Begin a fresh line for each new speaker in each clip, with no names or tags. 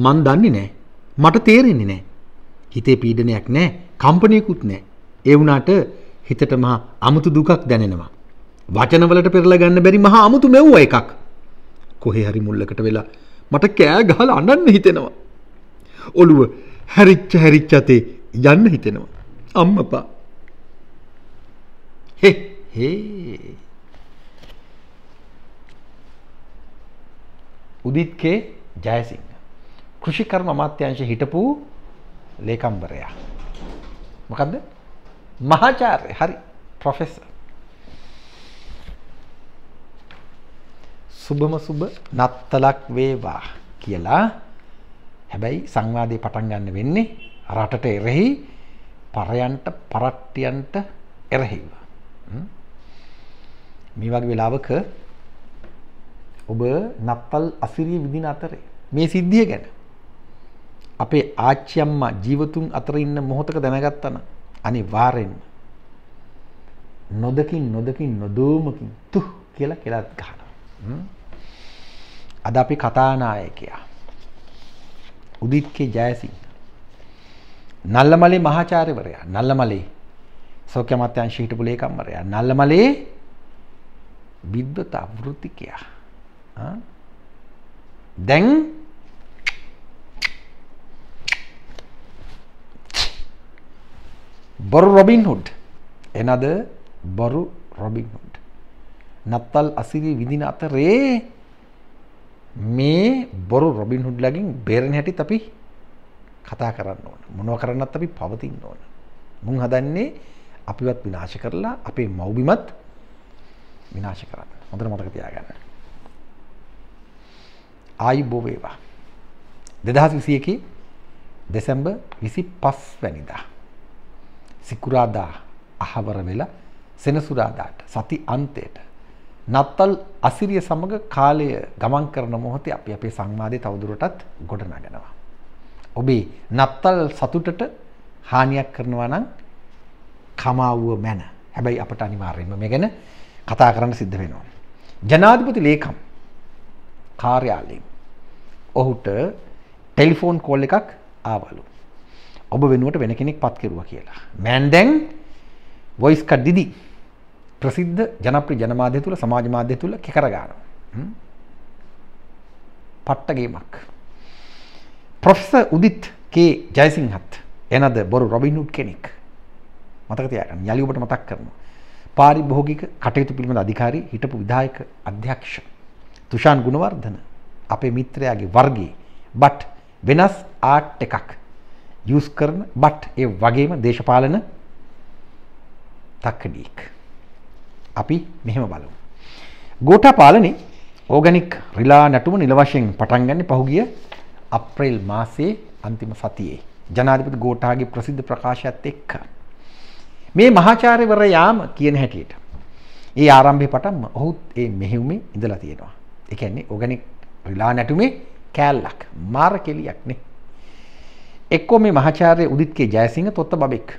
මන් දන්නේ නෑ. මට තේරෙන්නේ නෑ. හිතේ පීඩනයක් නෑ. කම්පනයකුත් නෑ. ඒ වුණාට හිතට මහා අමුතු දුකක් දැනෙනවා. වචනවලට පෙරලා ගන්න බැරි මහා අමුතු මෙව්ව එකක්. කොහේ හරි මුල්ලකට වෙලා මට කෑ ගහලා අඬන්න හිතෙනවා. ඔළුව හැරිච්ච හැරිච්ච අතේ යන්න හිතෙනවා. අම්මපා. හේ හේ උදිත්කේ ජයසිංහ කෘෂිකර්ම අමාත්‍යංශයේ හිටපු ලේකම්වරයා. මොකද්ද? මහාචාර්ය හරි ප්‍රොෆෙසර්. සුබම සුබ නත්තලක් වේවා කියලා හැබැයි සංවාදේ පටන් ගන්න වෙන්නේ රටට එරෙහි පරයන්ට පරට්ටියන්ට එරෙහිව. මේ වගේ වෙලාවක ඔබ නත්තල් අසිරිය විදින අතරේ මේ සිද්ධිය ගැන අපේ ආච්චි අම්මා ජීවතුන් අතර ඉන්න මොහොතක දැනගත්තා නම් අනිවාර්යෙන් නොදකින් නොදකින් නොදෝමකින් තු කියලා කෙලත් ගන්නවා. අද අපි කතානායකයා උදිත්කේ ජයසිංහ නල්ලමලේ මහාචාර්යවරයා නල්ලමලේ සෞඛ්‍ය අමාත්‍යාංශයේ හිටපු ලේකම්වරයා නල්ලමලේ විද්වතා වෘත්තිකයා දැන් බොරු රොබින්හුඩ් එනද බොරු රොබින්හුඩ් නත්තල් අසිරී විදින අතරේ මේ බොරු රොබින්හුඩ් ලගින් බේරණ හැටි අපි කතා කරන්න ඕන මොනව කරන්නත් අපි පවතින්න ඕන මුන් හදන්නේ අපිවත් විනාශ කරලා අපේ මව්බිමත් විනාශ කරන්න හොඳට මතක තියාගන්න ආයුබෝ වේවා 2021 දෙසැම්බර් 25 වැනිදා සිකුරාදා අහවර වෙලා සෙනසුරාදාට සති අන්තයට නත්තල් අසිරිය සමග කාලය ගමන් කරන මොහොතේ අපි අපේ සංවාදය තවදුරටත් ගොඩනගනවා. ඔබේ නත්තල් සතුටට හානියක් කරනවා නම් කමාවුව මැන. හැබැයි අපට අනිවාර්යයෙන්ම මේ ගැන කතා කරන්න සිද්ධ වෙනවා. ජනාධිපති ලේකම් කාර්යාලයෙන් ඔහුට ටෙලිෆෝන් කෝල් එකක් ආවලු. ඔබ වෙනුවට වෙන කෙනෙක් පත් කෙරුවා කියලා. මෑන්ඩැන් වොයිස් කඩ් දිදි ප්‍රසිද්ධ ජනප්‍රිය ජනමාධ්‍ය තුල සමාජ මාධ්‍ය තුල කෙකර ගන්නවා. පට්ට ගේමක්. ප්‍රොෆෙසර් උදිත් කේ ජයසිංහත් එනද බොරු රොබින් හුඩ් කෙනෙක්. මතක තියාගන්න. යලි ඔබට මතක් කරනවා. පාරිභෝගික කටයුතු පිළිබඳ අධිකාරී හිටපු විධායක අධ්‍යක්ෂ තුෂාන් ගුණවර්ධන අපේ මිත්‍රයාගේ වර්ගයේ බට් වෙනස් ආට් එකක් යූස් කරන බට් ඒ වගේම දේශපාලන තක්කඩීක්. අපි මෙහෙම බලමු. ගෝටා පාලනේ ඕගනික් රිලා නැටුම නිලවශයෙන් පටන් ගන්න පහුගිය අප්‍රේල් මාසේ අන්තිම සතියේ ජනාධිපති ගෝටාගේ ප්‍රසිද්ධ ප්‍රකාශයත් එක්ක මේ මහාචාර්යවරයාම කියන හැටියට ඒ ආරම්භය පටන්ම ඔහුත් ඒ මෙහෙවුමේ ඉඳලා තියෙනවා. ඒ කියන්නේ ඕගනික් රිලා නැටුමේ කෑල්ලක් මාර කෙලියක් නේ. එක්කෝ මේ මහාචාර්ය උදිත්ගේ ජයසිංහ තොත්ත බබෙක්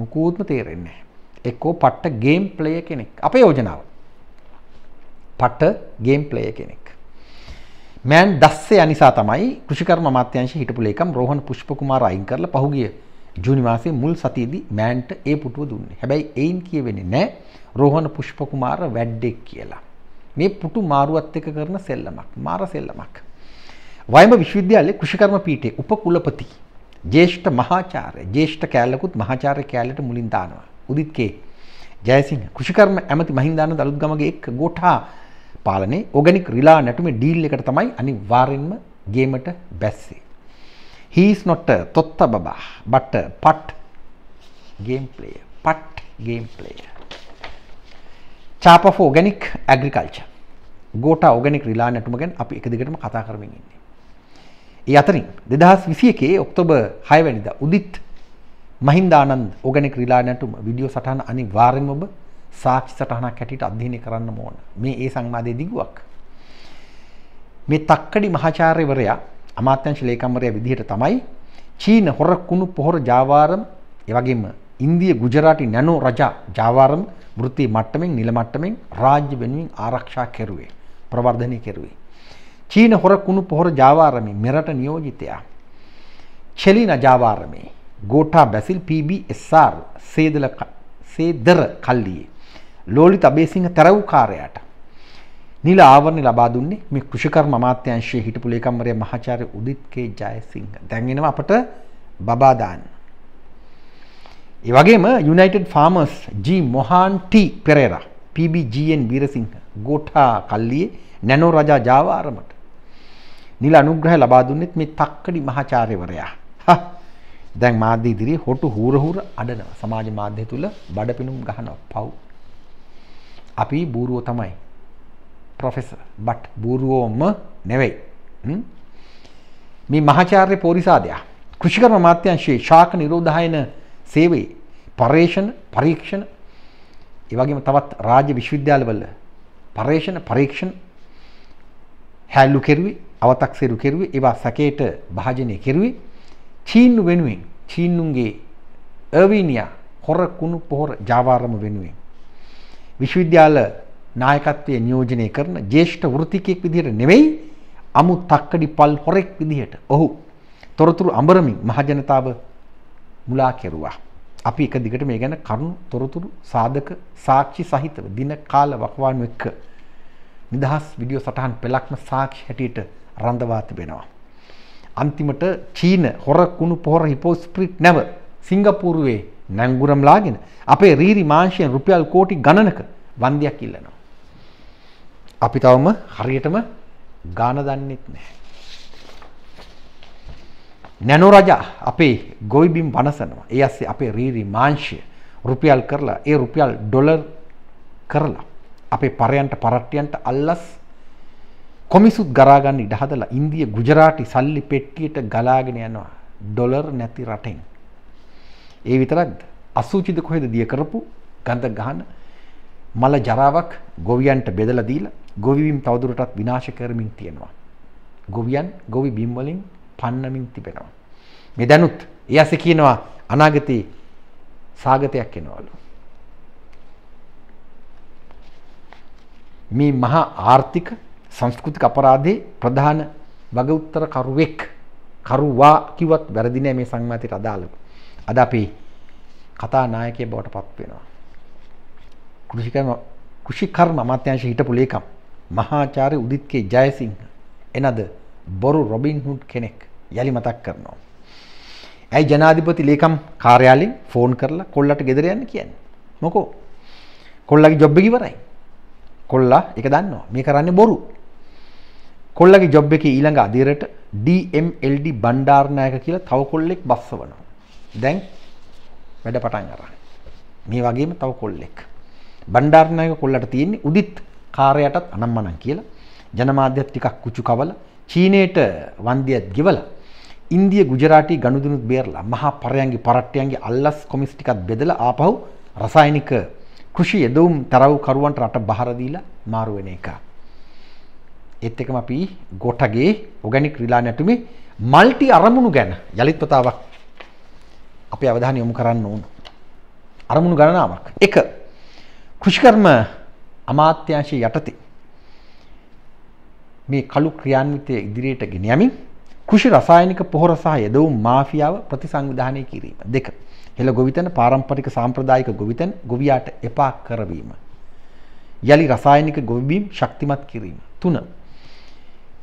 මුකුත්ම තේරෙන්නේ එක්කෝ පට්ට ගේම් ප්ලේය කෙනෙක් අපේ යෝජනාව පට්ට ගේම් ප්ලේය කෙනෙක් මෑන් දස්සේ අනිසා තමයි කෘෂිකර්ම අමාත්‍යංශ හිටපු ලේකම් රෝහණ පුෂ්පකුමාර අයින් කරලා පහුගිය ජූනි මාසේ මුල් සතියේදී මෑන්ට ඒ පුටුව දුන්නේ. හැබැයි එයින් කියවෙන්නේ නැහැ රෝහණ පුෂ්පකුමාර වැඩෙක් කියලා. මේ පුටු මාරුවත් එක කරන සෙල්ලමක්. මාර සෙල්ලමක්. වයඹ විශ්වවිද්‍යාලයේ කෘෂිකර්ම පීඨයේ උපකුලපති ජ්‍යෙෂ්ඨ මහාචාර්ය ජ්‍යෙෂ්ඨ කෑල්ලකුත් මහාචාර්ය කෑල්ලට මුලින් දානවා උදිත්කේ ජයසිංහ කෘෂිකර්ම ඇමති මහින්දාන දලුත්ගමගේ එක් ගෝඨා පාලනේ ඕගනික් රිලා නැටුමේ ඩීල් එකට තමයි අනිවාර්යෙන්ම ගේමට බැස්සේ he is not a totta baba but a pat game player pat game player chap of organic agriculture Gota organic රිලා නැටුම ගැන අපි එක දිගටම කතා කරමින් ඉන්නේ ඒ අතරින් දෙදහස් විසිය එකේ ඔක්තෝබ හයවැනිද උදිත් මහින්දානන්ද ඕගැනික් රිලානැටුම විඩියෝ සටහන අනි වාරෙන් ඔබ සාක්ෂි සටහනක් හැටියට අධ්‍යයනය කරන්න ඕන මේ ඒ සංවාදයේ දිගුවක් මේ තක්කඩි මහාචාර්යවරයා අමාත්‍යංශ ලේකම්වරයා විදිහට තමයි චීන හොර කුණු පොහොර ජාවාරම් එවැගේම ඉන්දිය ගුජරාටි නැනෝ රජා ජාවාරම් වෘත්ති මට්ටමින් නිල මට්ටමින් රාජ්‍ය වෙනුවෙන් ආරක්ෂා කෙරුවේ ප්‍රවර්ධනය කෙරුවේ චීන හොර කුණු පොහොර ජාවාරමේ මෙරට නියෝජිතයා. චෙලින ජාවාරමේ ගෝටා බැසිල් PBSR සේදල සේදර කල්ලියේ. ලෝලිත අබේසිංහ තරව්කාරයාට. නිල ආවරණ ලබා දුන්නේ මේ කෘෂිකර්ම අමාත්‍යංශයේ හිටපු ලේකම්වරයා මහාචාර්ය උදිත් කේ ජයසිංහ. දැන් එනවා අපට බබා දාන්න. ඒ වගේම United Farmers G Mohan T Perera PBGN Weerasinghe Gota කල්ලියේ නැනෝ රජා ජාවාරමට නිල අනුග්‍රහ ලබා දුන්නෙත් මේ තක්කඩි මහාචාර්යවරයා. දැන් මාධ්‍ය ඉදිරියේ හොටු හූර හූර අඬනවා. සමාජ මාධ්‍ය තුල බඩපිනුම් ගහනවා. පව්. අපි බූරුවෝ තමයි. ප්‍රොෆෙසර් බට් බූරුවෝම නෙවෙයි. මේ මහාචාර්ය පෝරිසාදයා කෘෂිකර්ම මාත්‍යංශයේ ශාක නිරෝධායන සේවයේ පරේෂණ පරීක්ෂණ ඒ වගේම තවත් රාජ්‍ය විශ්වවිද්‍යාලවල පරේෂණ පරීක්ෂණ හැලු කෙරුවේ අවතක්සේරු කෙරුවේ ඒවා සැකයට භාජනය කෙරුවේ චීන්නු වෙනුවෙන් චීන්නුන්ගේ අර්වීනියා හොර කුණු පොහොර ජාවාරම වෙනුවෙන් විශ්වවිද්‍යාල නායකත්වයේ නියෝජනය කරන ජ්‍යෙෂ්ඨ වෘත්තිකයෙක් විදිහට නෙවෙයි අමු තක්කඩි පල් හොරෙක් විදිහට ඔහු තොරතුරු අඹරමින් මහජනතාව මුලා කෙරුවා. අපි එක දිගට මේ ගැන කරුණු තොරතුරු සාධක සාක්ෂි සහිතව දින කාල වකවානුව එක්ක නිදහස් වීඩියෝ සටහන් පෙළක්ම සාක්ෂි හැටියට රඳවා තිබෙනවා. අන්තිමට චීන හොර කුණු පොහොර හිපෝස්ප්‍රිට් නැව සිංගපූරුවේ නැංගුරම් ලාගෙන අපේ රීරි මාංශයෙන් රුපියල් කෝටි ගණනක වන්දියක් ඉල්ලනවා. අපි තවම හරියටම ගාන දන්නෙත් නැහැ. නැනෝ රජා අපේ ගොවිබිම් වනසනවා. ඒ ඇස්සේ අපේ රීරි මාංශය රුපියල් කරලා ඒ රුපියල් ඩොලර් කරලා අපේ පරයන්ට පරට්ටියන්ට අල්ලස් කොමිසුත් ගරාගන්න ඉඩ හදලා ඉන්දිය ගුජරාටි සල්ලි පෙට්ටියට ගලාගෙන යනවා ඩොලර් නැති රටෙන්. ඒ විතරක්ද අසූචිද කොහෙද දිය කරපු ගඳ ගහන මල ජරාවක් ගොවියන්ට බෙදලා දීලා ගොවිබිම් තවදුරටත් විනාශ කරමින් තියෙනවා. ගොවියන් ගොවි බිම් වලින් පන්නමින් තිබෙනවා. මේ දැනුත් ඒ ඇස කියනවා අනාගතේ සාගතයක් එනවලු. මේ මහා ආර්ථික සංස්කෘතික අපරාධේ ප්‍රධාන වගඋත්තර කරුවෙක් කරුවා කිව්වත් වැරදි නෑ මේ සංවාදයට අදාළව. අද අපි කතා නායකයෙක් බවට පත් වෙනවා. කෘෂිකර්ම කෘෂිකර්ම අමාත්‍යාංශ හිටපු ලේකම් මහාචාර්ය උදිත් කේ ජයසිංහ එනද බොරු රොබින් හුඩ් කෙනෙක් යලි මතක් කරනවා. ඇයි ජනාධිපති ලේකම් කාර්යාලයෙන් ෆෝන් කරලා කොල්ලට ගෙදර යන්න කියන්නේ? මොකෝ? කොල්ලගේ ජොබ් එක ඉවරයි. කොල්ලා ඒක දන්නවා. මේ කරන්නේ බොරු. කොල්ලගේ ජොබ් එක ඊළඟ අදිරට DMLD බණ්ඩාරනායක කියලා තව කොල්ලෙක් බස්සවනවා. දැන් වැඩ පටන් අරන්. මේ වගේම තව කොල්ලෙක්. බණ්ඩාරනායක කොල්ලට තියෙන්නේ උදිත් කාර්යයටත් අනම්මනම් කියලා ජනමාධ්‍යත් ටිකක් කුචු කවල චීනයට වන්දියත් ගෙවලා ඉන්දිය ගුජරාටි ගනුදෙනුත් බේරලා මහා පරයන්ගේ පරට්ටයන්ගේ අල්ලස් කොමිස් ටිකක් බෙදලා ආපහු රසායනික කෘෂි යදවුම් තරව් කරුවන්ට රට බහර දීලා මාරු වෙන එක. ඒත් එකම අපි ගොටගේ ඔගැනික් රිලා නැටුමේ මල්ටි අරමුණු ගැන යළිත් වතාවක් අපි අවධානය යොමු කරන්න ඕන. අරමුණු ගණනාවක්. එක කෘෂිකර්ම අමාත්‍යංශය යටතේ මේ කළු ක්‍රියාන්විතය ඉදිරියට ගෙන යමින් කෘෂි රසායනික පොහොර සහ යදවුම් මාෆියාව ප්‍රතිසංවිධානය කිරීම. දෙක. හෙළ ගොවිතැන පාරම්පරික සාම්ප්‍රදායික ගොවිතැන් ගොවියාට එපා කරවීම. යළි රසායනික ගොවිබීම් ශක්තිමත් කිරීම. තුන.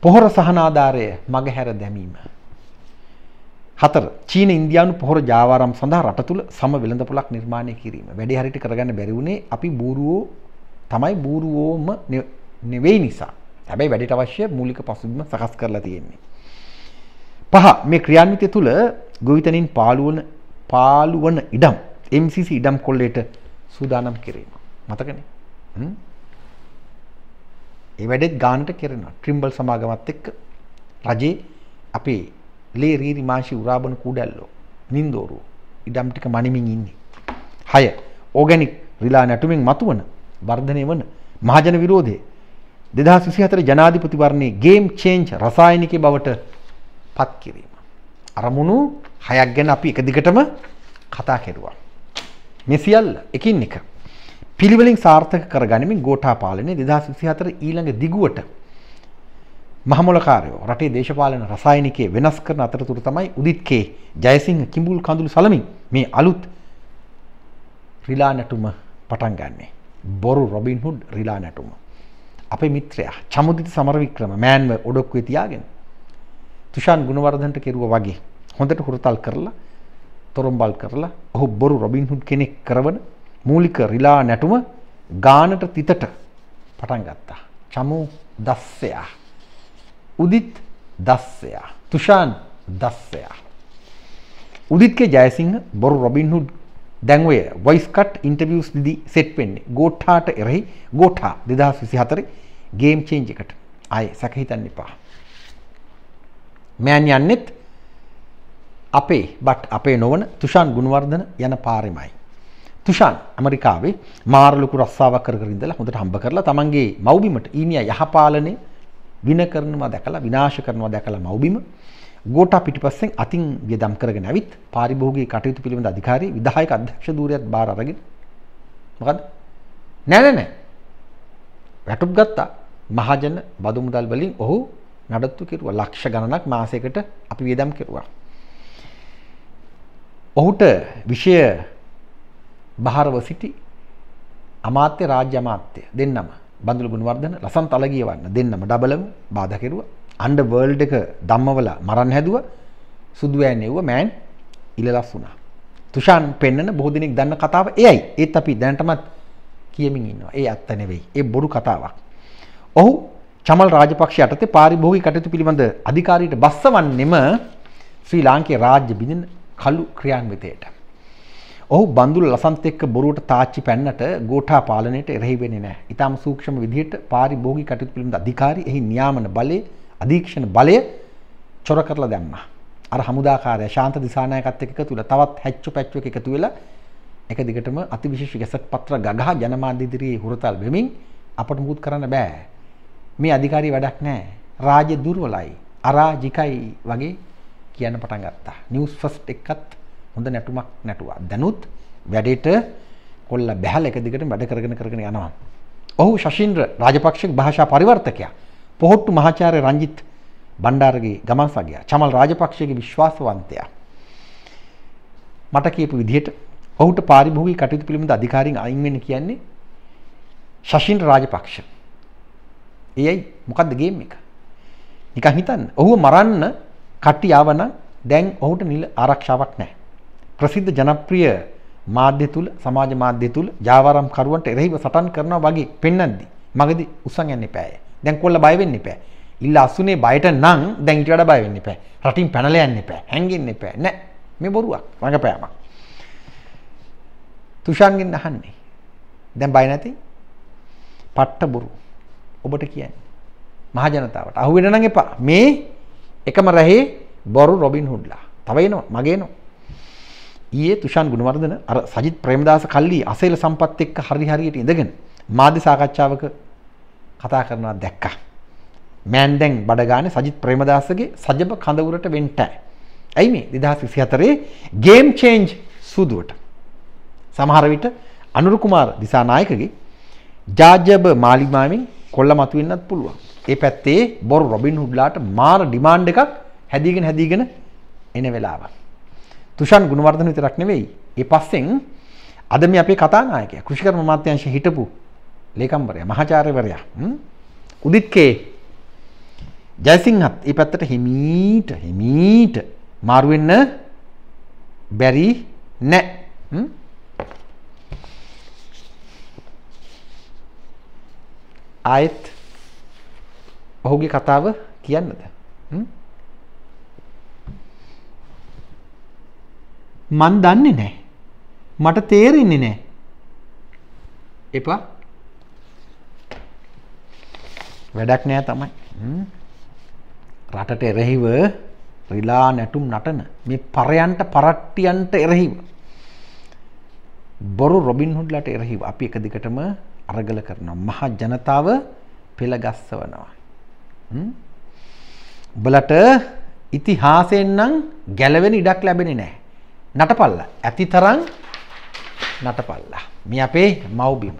පොහොර සහනාධාරය මගහැර දැමීම. හතර චීන ඉන්දියානු පොහොර ජාවාරම් සඳහා රට තුළ සම වෙළඳපොලක් නිර්මාණය කිරීම වැඩි හරිට කරගන්න බැරිවුණේ අපි බූරුවෝ තමයි බූරුවෝම නෙවෙයි නිසා හැබැයි වැඩට අවශ්‍ය මූලික පසුබිම සකස් කරලා තියෙන්නේ. පහ මේ ක්‍රියාන්විතය තුළ ගොවිතනින් පාලුවන පාලුවන ඉඩම් MCC ඉඩම් කොල්ලේට සූදානම් කිරීම මතකනේ ඒ වැඩෙත් ගානට කරනවා. ට්‍රිම්බල් සමාගමත් එක්ක රජේ අපේ ලේ රීරි මාෂි උරාබන කුඩැල්ලෝ නින්දෝරුව ඉඩම් ටික මනිමින් ඉන්නේ. 6. ඕගැනික් රිලා නැටුමින් මතුවන වර්ධනය වන මහජන විරෝධය 2024 ජනාධිපති වර්ණයේ ගේම් චේන්ජ් රසායනිකේ බවට පත් කිරීම. අරමුණු හයක් ගැන අපි එක දිගටම කතා කෙරුවා. මේ සියල්ල එකින් එක පිළිවෙලින් සාර්ථක කරගනිමින් ගෝඨා පාලනය 2024 ඊළඟ දිගුවට මහමොලකාරයෝ රටේ දේශපාලන රසායනිකයේ වෙනස් කරන අතරතුර තමයි උදිත්කේ ජයසිංහ කිඹුල් කඳුළු සලමින් මේ අලුත් රිලා නැටුම පටන් ගන්නේ. බොරු රොබින් හුඩ් රිලා නැටුම. අපේ මිත්‍රයා චමුදිත සමරවික්‍රම මෑන්ව ඔඩොක්කුවේ තියාගෙන තුෂාන් ගුණවර්ධනට කෙරුවා වගේ හොඳට හුරතල් කරලා තොරම්බල් කරලා ඔහු බොරු රොබින් හුඩ් කෙනෙක් කරවන මූලික රිලා නැටුම ගානට තිතට පටන් ගත්තා. චමු දස්සයා. උදිත් දස්සයා. තුෂාන් දස්සයා. උදිත්ගේ ජයසිංහ බොරු රොබින්හුඩ් දැන්වය වයිස්කට් ඉන්ටවියස් දිදි සෙට් වෙන්නේ ගෝට්හාට එරෙහි ගෝට්හා දෙදහස් විසි හතර ගේම් චේන්ජ එකට අය සැකහිතන්න එපා. මෑන් යන්නෙත් අපේ බට් අපේ නොවන තුෂාන් ගුණවර්ධන යන පාරිමයි. තුෂාන් ඇමරිකාවේ මාරලොකු රස්සාවක් කර කර ඉඳලා හොඳට හම්බ කරලා තමන්ගේ මව්බිමට ඊනියා යහපාලනය වින කරනවා දැකලා විනාශ කරනවා දැකලා මව්බිම ගෝටා පිටිපස්සෙන් අතින් වියදම් කරගෙන ඇවිත් පාරිභෝගික කටයුතු පිළිබඳ අධිකාරී විධායක අධ්‍යක්ෂ ධූරයත් බාර අරගෙන මොකද නෑ නෑ නෑ වැටුප් ගත්තා මහජන බදු මුදල් වලින් ඔහු නඩත්තු කෙරුවා ලක්ෂ ගණනක් මාසයකට අපි වියදම් කෙරුවා ඔහුට විෂය භාරව සිටි අමාත්‍ය රාජ්‍ය අමාත්‍ය දෙන්නම බඳුළු ගුණවර්ධන ලසන්ත අලගියවන්න දෙන්නම ඩබලම බාධා කෙරුවා. අන්ඩර් වර්ල්ඩ් එක ධම්මවල මරන්න හැදුවා. සුදු ඈ නෙව්ව මෑන් ඉලලස් වුණා. තුෂාන් පෙන්නන බොහෝ දෙනෙක් දන්න කතාව එයයි. ඒත් අපි දැනටමත් කියමින් ඉන්නවා. ඒ ඇත්ත නෙවෙයි. ඒ බොරු කතාවක්. ඔහු චමල් රාජපක්ෂ යටතේ පාරිභෝගික කටයුතු පිළිබඳ අධිකාරියට බස්සවන්නෙම ශ්‍රී ලාංකේ රාජ්‍ය බිඳින කළු ක්‍රියාන්විතයට. ඔහු බඳුල් ලසන්ත එක්ක බොරුවට තාච්චි පැන්නට ගෝඨා පාලනයට එරෙහි වෙන්නේ නැහැ. ඊටම සූක්ෂම විදිහට පාරිභෝගික කටයුතු පිළිබඳ අධිකාරී එහි නියාමන බලය, අධීක්ෂණ බලය චොර කරලා දැම්මා. අර හමුදාකාරය ශාන්ත දිසානායකත් එක්ක තුල තවත් හැච්චු පැච්චු එක එකතු වෙලා එක දිගටම අතිවිශේෂ ගැසට් පත්‍ර ගගහා ජනමාධ්‍ය ඉදිරියේ හුරතල් වෙමින් අපට මුකුත් කරන්න බෑ. මේ අධිකාරී වැඩක් නෑ. රාජ්‍ය දුර්වලයි, අරාජිකයි වගේ කියන්න පටන් ගත්තා. නිවුස් ෆස්ට් එකත් හොඳ නැටුමක් නැටුවා. දැනුත් වැඩේට කොල්ල බැහැල එක දිගට වැඩ කරගෙන කරගෙන යනවා. ඔහු ශෂීන්ද්‍ර රාජපක්ෂගේ භාෂා පරිවර්තකයා. පොහොට්ටු මහාචාර්ය රංජිත් බණ්ඩාරගේ ගමන් සගයා. චමල් රාජපක්ෂගේ විශ්වාසවන්තයා. මට කියපු විදිහට ඔහුට පාරිභෝගික කටයුතු පිළිබඳ අධිකාරීන් අයින් වෙන්න කියන්නේ ශෂීන්ද්‍ර රාජපක්ෂ. එයයි මොකද්ද ගේම් එක? නිකන් හිතන්න. ඔහුව මරන්න කට්ටිය ආවනම් දැන් ඔහුට නිල ආරක්ෂාවක් නැහැ. ප්‍රසිද්ධ ජනප්‍රිය මාධ්‍ය තුල සමාජ මාධ්‍ය තුල ජාවාරම් කරුවන්ට එරෙහිව සටන් කරනවා වගේ පෙන්වද්දී මගදී උස්සන් යන්න එපාය. දැන් කොල්ල බය වෙන්න එපා. ඉල්ල අසුනේ බයට නම් දැන් ඊට වඩා බය වෙන්න එපා. රටින් පැනලා යන්න එපා. හැංගෙන්න එපා. නෑ. මේ බොරුවක්. රඟපෑමක්. තුෂාන්ගෙන් අහන්නේ. දැන් බය නැති? පට්ට බොරු. ඔබට කියන්නේ. මහ ජනතාවට. අහුවෙන්න නම් එපා. මේ එකම රැහේ බොරු රොබින් හුඩ්ලා. තව එනවා. මගේ එනවා. ඊයේ තුෂාන් ගුණවර්ධන අර සජිත් ප්‍රේමදාස කල්ලි අසේල සම්පත් එක්ක හරි හරියට ඉඳගෙන මාධ්‍ය සාකච්ඡාවක කතා කරනවා දැක්කා. මෑන් දැන් බඩගානේ සජිත් ප්‍රේමදාසගේ සජබ කඳවුරට වෙන්ටෑ. ඇයි මේ 2024 ගේම් චේන්ජ් සූදුවට. සමහර විට අනුරු කුමාර දිසානායකගේ ජාජබ මාලිමාවෙන් කොල්ල මතුවෙන්නත් පුළුවන්. ඒ පැත්තේ බොරු රොබින් හුඩ්ලාට මාර ඩිමාන්ඩ් එකක් හැදීගෙන හැදීගෙන එන වෙලාවක්. තුෂාන් ගුණවර්ධන විතරක් නෙවෙයි. ඒ පස්සෙන් අද මේ අපේ කතානායකයා කෘෂිකර්ම අමාත්‍යාංශයේ හිටපු ලේකම්වරයා, මහාචාර්යවරයා උදිත් කේ ජයසිංහත් මේ පැත්තට හිමීට හිමීට මාරු වෙන්න බැරි නැහැ. ආයෙත් ඔහුගේ කතාව කියන්නද? හ්ම් මන් දන්නේ නෑ. මට තේරෙන්නේ නෑ. එපා වැඩක් නෑ තමයි. රටට එරෙහිව රිලා නැටුම් නටන මේ පරයන්ට පරට්ටියන්ට එරෙහිව. බොරු රොබින්හුඩ්ලට එරෙහිව අපි එක දිගටම අරගල කරනවා. මහා ජනතාව පෙළගස්සවනවා. උබලට ඉතිහාසයෙන් නම් ගැලවෙන ඉඩක් ලැබෙන නෑ. නටපල්ලා. ඇති තරන් නටපල්ලා. මේ අපේ මව්බිම.